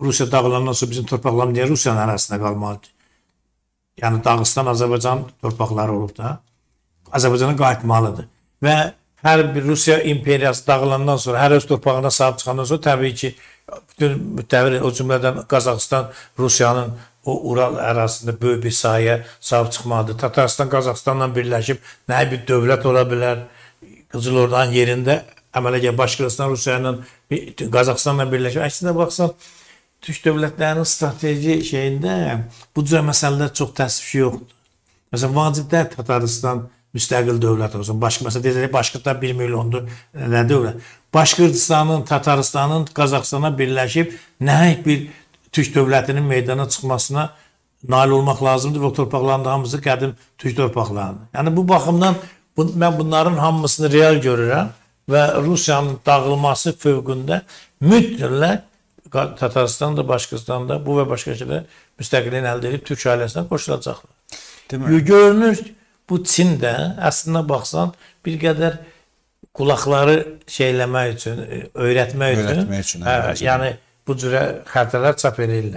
Rusiya dağılandan sonra bizim torpaqlarımız niyə Rusiyanın ərazisində qalmalıdır? Yəni Dağıstan Azərbaycan torpaqları olub da. Azərbaycana qayıtmalıdır. Və hər bir Rusiya imperiyası dağılandan sonra, hər öz torpağına sahib çıxandan sonra təbii ki, bütün müttəfiq o cümlədən Qazaxstan Rusiyanın o Ural ərazisində böyük bir sahəyə sahib çıxmalıdır. Tatarstan Qazaxstanla birləşib nə bir dövlət ola bilər. Qızıl Ordan yerində əmələ gəlir. Başqırıstan Rusiya ilə Qazaxıstanla birləşir. Əksinə baxsan Türk dövlətlərinin strateji şeyində bu cür məsələlər çox təəssüf yoxdur. Məsələn, vacibdir Tataristan müstəqil dövlət olsun. Başqa məsələ deyəcək, Başqırda 1 milyondur nə dövlət. Başqırdistanın, Tatarıstanın Qazaxıstana birləşib nəhayət bir Türk dövlətinin meydana çıxmasına nail olmaq lazımdır və torpaqların da hamısı qədim türk torpaqlarıdır. Yəni bu baxımdan bu, mən bunların hamısını real görürəm və Rusiyanın dağılması fövqündə mütləq Tataristan da, Başqistan da bu və başqa şeylər müstəqilliyini əldə edib Türk ailəsinə qoşulacaqlar. Deməli, görünür bu Çin də əslində baxsan bir qədər qulaqları şeyləmək üçün, e, öyrətmək üçün, öyrətmək üçün hə, yəni bu cürə xəritələr çap eləyirlər.